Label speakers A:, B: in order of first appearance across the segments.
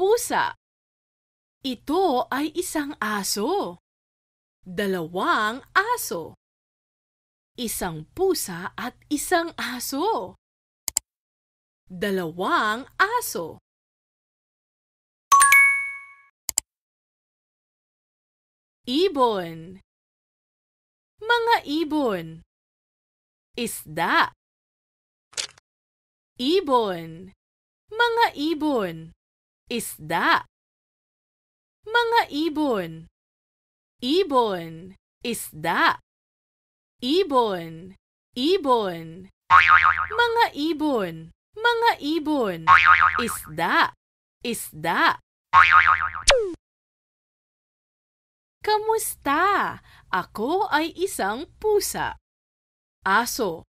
A: pusa. Ito
B: ay isang aso. Dalawang aso. Isang pusa at isang aso. Dalawang aso.
A: Ibon. Mga ibon. Isda. Ibon. Mga ibon. Isda
B: Mga ibon Ibon, isda Ibon, ibon Mga ibon, mga ibon Isda, isda Kamusta? Ako ay isang pusa.
A: Aso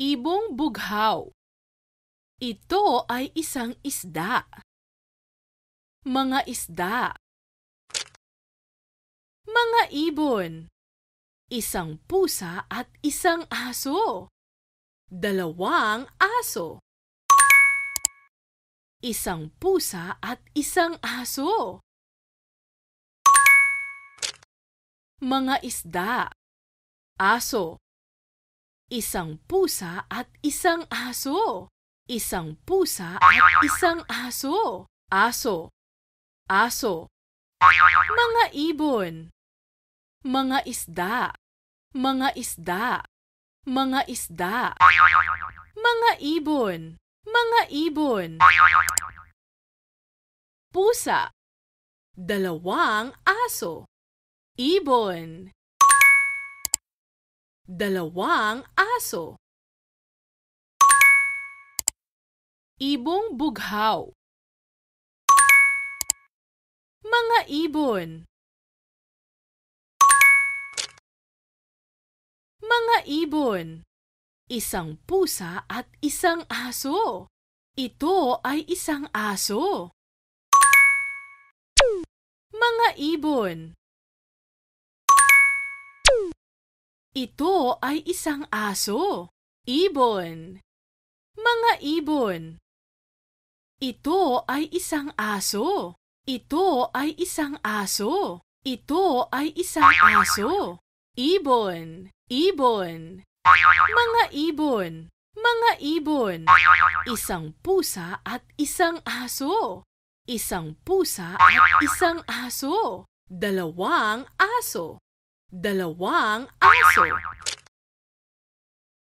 A: Ibong bughaw ito ay isang isda. Mga isda.
B: Mga ibon. Isang pusa at isang aso. Dalawang aso. Isang pusa at isang aso. Mga isda. Aso. Isang pusa at isang aso isang pusa at isang aso. Aso. Aso. Mga ibon. Mga isda. Mga isda. Mga isda. Mga ibon. Mga ibon. Pusa. Dalawang aso. Ibon. Dalawang aso.
A: Ibong bughaw. Mga ibon.
B: Mga ibon. Isang pusa at isang aso. Ito ay isang aso. Mga ibon. Ito ay isang aso. Ibon. Mga ibon. Ito ay isang aso. Ito ay isang aso. Ito ay isang aso. Ibon, ibon. Mga ibon, mga ibon. Isang pusa at isang aso. Isang pusa at isang aso. Dalawang aso. Dalawang aso.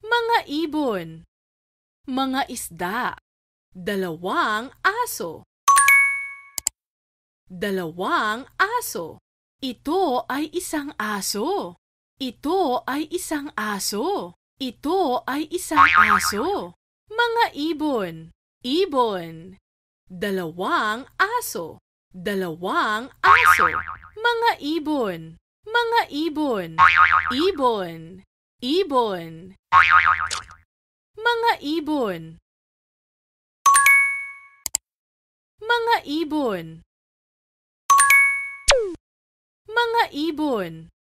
B: Mga ibon. Mga isda. Dalawang aso. Dalawang aso. Ito ay isang aso. Ito ay isang aso. Ito ay isang aso. Mga ibon. Ibon. Dalawang aso. Dalawang aso. Mga ibon. Mga ibon. Ibon. Ibon. Mga ibon. ibon
A: mga ibon